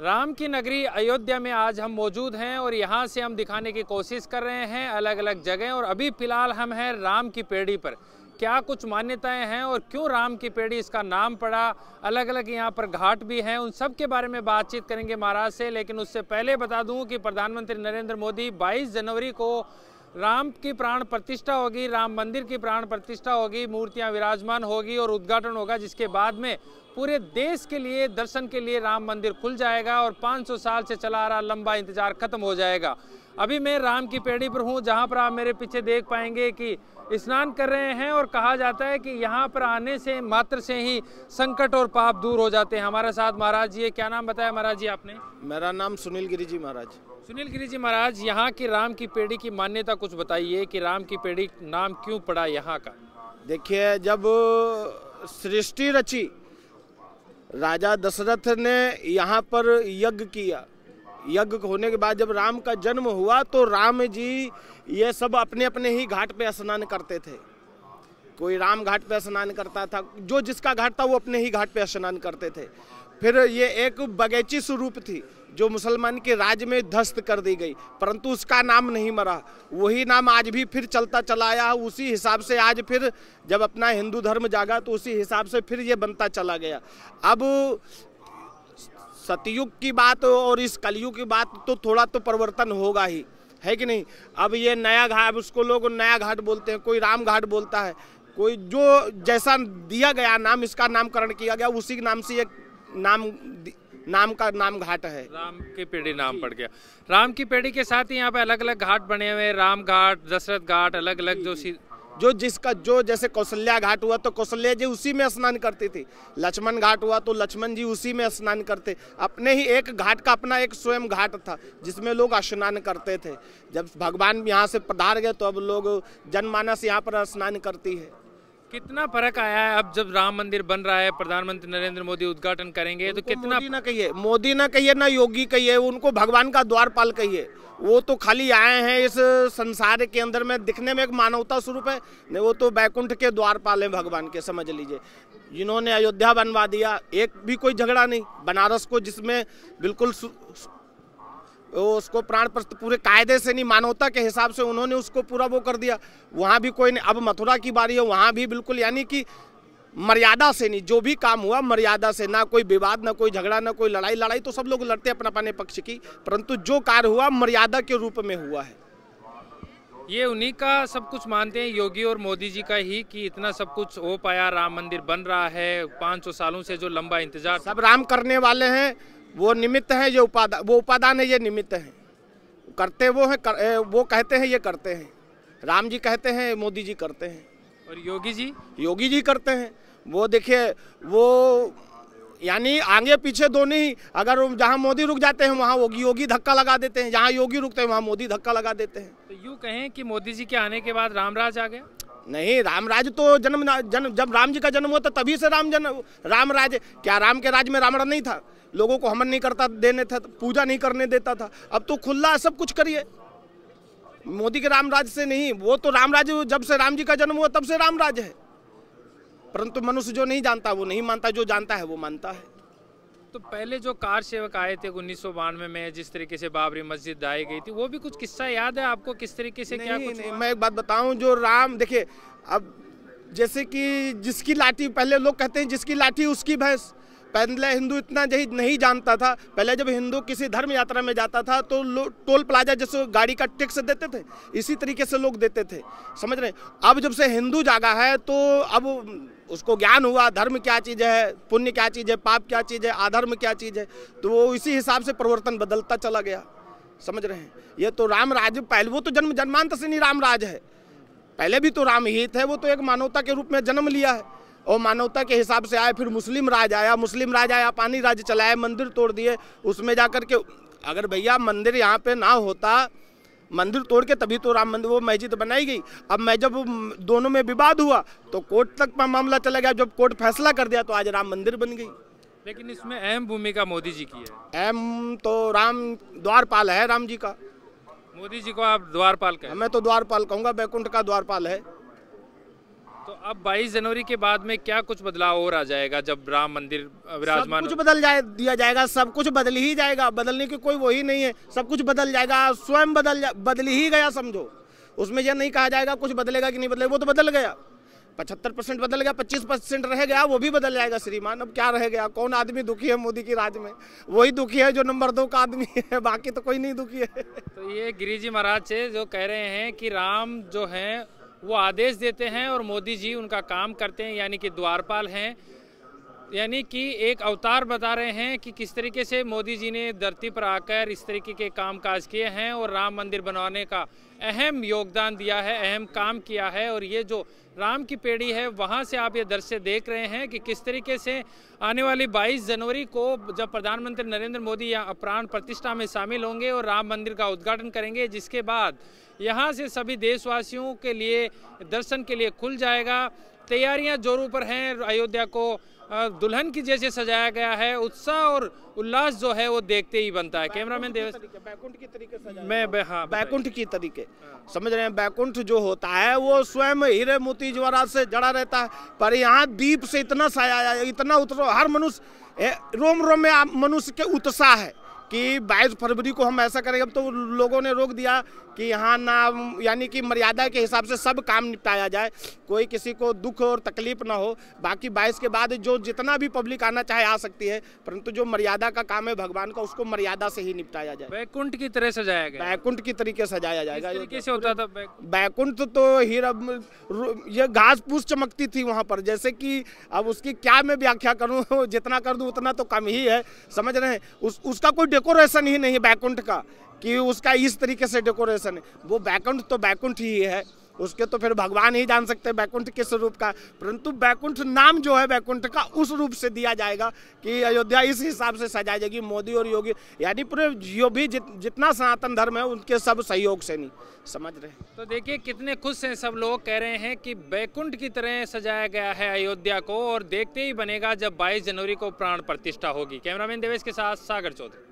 राम की नगरी अयोध्या में आज हम मौजूद हैं और यहाँ से हम दिखाने की कोशिश कर रहे हैं अलग अलग जगह और अभी फ़िलहाल हम हैं राम की पेड़ी पर क्या कुछ मान्यताएं हैं और क्यों राम की पेड़ी इसका नाम पड़ा अलग अलग यहाँ पर घाट भी हैं उन सब के बारे में बातचीत करेंगे महाराज से लेकिन उससे पहले बता दूँ कि प्रधानमंत्री नरेंद्र मोदी बाईस जनवरी को राम की प्राण प्रतिष्ठा होगी राम मंदिर की प्राण प्रतिष्ठा होगी मूर्तियां विराजमान होगी और उद्घाटन होगा जिसके बाद में पूरे देश के लिए दर्शन के लिए राम मंदिर खुल जाएगा और 500 साल से चला आ रहा लंबा इंतजार खत्म हो जाएगा अभी मैं राम की पेड़ी पर हूँ जहाँ पर आप मेरे पीछे देख पाएंगे कि स्नान कर रहे हैं और कहा जाता है कि यहाँ पर आने से मात्र से ही संकट और पाप दूर हो जाते हैं हमारे साथ महाराज जी क्या नाम बताया महाराज जी आपने मेरा नाम सुनील गिरी जी महाराज सुनील गिरी जी महाराज यहाँ की राम की पेड़ी की मान्यता कुछ बताइए कि राम की पेड़ी नाम क्यों पड़ा यहाँ का देखिए जब सृष्टि रची राजा दशरथ ने यहाँ पर यज्ञ किया यज्ञ होने के बाद जब राम का जन्म हुआ तो राम जी ये सब अपने अपने ही घाट पे स्नान करते थे कोई राम घाट पे स्नान करता था जो जिसका घाट था वो अपने ही घाट पे स्नान करते थे फिर ये एक बगैची स्वरूप थी जो मुसलमान के राज में ध्वस्त कर दी गई परंतु उसका नाम नहीं मरा वही नाम आज भी फिर चलता चला आया उसी हिसाब से आज फिर जब अपना हिंदू धर्म जागा तो उसी हिसाब से फिर ये बनता चला गया अब सतयुग की बात और इस कलयुग की बात तो थोड़ा तो परिवर्तन होगा ही है कि नहीं अब ये नया घाट उसको लोग नया घाट बोलते हैं कोई राम घाट बोलता है कोई जो जैसा दिया गया नाम इसका नामकरण किया गया उसी के नाम से एक नाम नाम का नाम घाट है राम की पेड़ी नाम पड़ गया राम की पेड़ी के साथ ही यहाँ पे अलग अलग घाट बने हुए हैं राम घाट दशरथ घाट अलग अलग जो जो जिसका जो जैसे कौशल्या घाट हुआ तो कौशल्या जी उसी में स्नान करती थी लक्ष्मण घाट हुआ तो लक्ष्मण जी उसी में स्नान करते अपने ही एक घाट का अपना एक स्वयं घाट था जिसमें लोग स्नान करते थे जब भगवान यहाँ से पधार गए तो अब लोग जनमानस यहाँ पर स्नान करती है कितना फर्क आया है अब जब राम मंदिर बन रहा है प्रधानमंत्री नरेंद्र मोदी उद्घाटन करेंगे तो कितना मोदी ना कहिए मोदी ना कहिए ना योगी कहिए उनको भगवान का द्वारपाल कहिए वो तो खाली आए हैं इस संसार के अंदर में दिखने में एक मानवता स्वरूप है नहीं वो तो बैकुंठ के द्वारपाल हैं भगवान के समझ लीजिए जिन्होंने अयोध्या बनवा दिया एक भी कोई झगड़ा नहीं बनारस को जिसमें बिल्कुल उसको प्राण प्रस्त पूरे कायदे से नहीं मानवता के हिसाब से उन्होंने उसको पूरा वो कर दिया वहाँ भी कोई नहीं अब मथुरा की बारी है वहाँ भी बिल्कुल यानी कि मर्यादा से नहीं जो भी काम हुआ मर्यादा से ना कोई विवाद ना कोई झगड़ा ना कोई लड़ाई लड़ाई तो सब लोग लड़ते अपना अपने पक्ष की परंतु जो कार्य हुआ मर्यादा के रूप में हुआ है ये उन्हीं का सब कुछ मानते हैं योगी और मोदी जी का ही कि इतना सब कुछ हो पाया राम मंदिर बन रहा है सौ सालों से जो लंबा इंतजार सब राम करने वाले हैं वो निमित्त है ये उपादान वो उपादान है ये निमित्त है करते वो है कर, वो कहते हैं ये करते हैं राम जी कहते हैं मोदी जी करते हैं और योगी जी योगी जी करते हैं वो देखिए वो यानी आगे पीछे दोनों ही अगर जहाँ मोदी रुक जाते हैं वहाँ योगी योगी धक्का लगा देते हैं जहाँ योगी रुकते हैं वहाँ मोदी धक्का लगा देते हैं तो यूँ कहें कि मोदी जी के आने के बाद रामराज आ गया नहीं रामराज तो जन्म जन्म जब राम जी का जन्म हुआ था तभी से राम जन्म रामराज क्या राम के राज में रामराज नहीं था लोगों को हमन नहीं करता देने था पूजा नहीं करने देता था अब तो खुला सब कुछ करिए मोदी के राम से नहीं वो तो राम राज्य जब से राम जी का जन्म हुआ तब से राम है परंतु मनुष्य जो नहीं जानता वो नहीं मानता जो जानता है वो मानता है तो पहले जो कार सेवक आए थे उन्नीस में जिस तरीके से बाबरी मस्जिद आई गई थी वो भी कुछ किस्सा याद है आपको किस तरीके से नहीं, क्या कुछ नहीं, मैं एक बात बताऊं जो राम देखिए अब जैसे कि जिसकी लाठी पहले लोग कहते हैं जिसकी लाठी उसकी भैंस पहले हिंदू इतना यही नहीं जानता था पहले जब हिंदू किसी धर्म यात्रा में जाता था तो टोल प्लाजा जैसे गाड़ी का टैक्स देते थे इसी तरीके से लोग देते थे समझ रहे अब जब से हिंदू जागा है तो अब उसको ज्ञान हुआ धर्म क्या चीज़ है पुण्य क्या चीज़ है पाप क्या चीज़ है आधर्म क्या चीज़ है तो वो इसी हिसाब से परिवर्तन बदलता चला गया समझ रहे हैं ये तो राम राज पहले वो तो जन्म जन्मांत से नहीं राम राज है पहले भी तो राम ही थे वो तो एक मानवता के रूप में जन्म लिया है और मानवता के हिसाब से आए फिर मुस्लिम राज आया मुस्लिम राज आया पानी राज्य चलाए मंदिर तोड़ दिए उसमें जाकर के अगर भैया मंदिर यहाँ पे ना होता मंदिर तोड़ के तभी तो राम मंदिर वो मस्जिद बनाई गई अब मैं जब दोनों में विवाद हुआ तो कोर्ट तक मामला चला गया जब कोर्ट फैसला कर दिया तो आज राम मंदिर बन गई लेकिन इसमें अहम भूमिका मोदी जी की है अहम तो राम द्वारपाल है राम जी का मोदी जी को आप द्वारपाल कहें मैं तो द्वारपाल कहूँगा बैकुंठ का द्वारपाल है तो अब 22 जनवरी के बाद में क्या कुछ बदलाव और आ जाएगा जब राम मंदिर विराजमान कुछ बदल जाए दिया जाएगा सब कुछ बदल ही जाएगा बदलने की कोई वही नहीं है सब कुछ बदल जाएगा स्वयं बदल जा, बदल ही गया समझो उसमें यह नहीं कहा जाएगा कुछ बदलेगा कि नहीं बदलेगा वो तो बदल गया पचहत्तर परसेंट बदल गया पच्चीस परसेंट रह गया वो भी बदल जाएगा श्रीमान अब क्या रह गया कौन आदमी दुखी है मोदी की राज में वही दुखी है जो नंबर दो का आदमी है बाकी तो कोई नहीं दुखी है तो ये गिरिजी महाराज से जो कह रहे हैं कि राम जो हैं वो आदेश देते हैं और मोदी जी उनका काम करते हैं यानी कि द्वारपाल हैं यानी कि एक अवतार बता रहे हैं कि किस तरीके से मोदी जी ने धरती पर आकर इस तरीके के काम काज किए हैं और राम मंदिर बनवाने का अहम योगदान दिया है अहम काम किया है और ये जो राम की पेड़ी है वहाँ से आप ये दृश्य देख रहे हैं कि किस तरीके से आने वाली 22 जनवरी को जब प्रधानमंत्री नरेंद्र मोदी यहाँ प्राण प्रतिष्ठा में शामिल होंगे और राम मंदिर का उद्घाटन करेंगे जिसके बाद यहाँ से सभी देशवासियों के लिए दर्शन के लिए खुल जाएगा तैयारियां जोरों पर हैं अयोध्या को दुल्हन की जैसे सजाया गया है उत्साह और उल्लास जो है वो देखते ही बनता है कैमरामैन देव बैकुंठ की तरीके मैं हाँ बैकुंठ की तरीके समझ रहे हैं बैकुंठ जो होता है वो स्वयं हीरे मोती ज्वारा से जड़ा रहता है पर यहाँ दीप से इतना साया इतना उतरो हर मनुष्य रोम रोम में मनुष्य के उत्साह है कि 22 फरवरी को हम ऐसा करेंगे अब तो लोगों ने रोक दिया कि यहाँ ना यानी कि मर्यादा के हिसाब से सब काम निपटाया जाए कोई किसी को दुख और तकलीफ ना हो बाकी 22 के बाद जो जितना भी पब्लिक आना चाहे आ सकती है परंतु जो मर्यादा का काम है भगवान का उसको मर्यादा से ही निपटाया जाए बैकुंठ की तरह सजाया गया बैकुंठ की तरीके सजाया जाएगा कैसे होता था बैकुंठ तो हीरा ये घास फूस चमकती थी वहाँ पर जैसे कि अब उसकी क्या मैं व्याख्या करूँ जितना कर दूँ उतना तो कम ही है समझ रहे हैं उसका कोई डेकोरेशन ही नहीं बैकुंठ का कि उसका इस तरीके से डेकोरेशन है वो बैकुंठ तो बैकुंठ ही है उसके तो फिर भगवान ही जान सकते हैं बैकुंठ किस रूप का परंतु बैकुंठ नाम जो है बैकुंठ का उस रूप से दिया जाएगा कि अयोध्या इस हिसाब से सजाई जाएगी मोदी और योगी यानी पूरे जो भी जित, जितना सनातन धर्म है उनके सब सहयोग से नहीं समझ रहे तो देखिए कितने खुश हैं सब लोग कह रहे हैं कि बैकुंठ की तरह सजाया गया है अयोध्या को और देखते ही बनेगा जब बाईस जनवरी को प्राण प्रतिष्ठा होगी कैमरामैन देवेश के साथ सागर चौधरी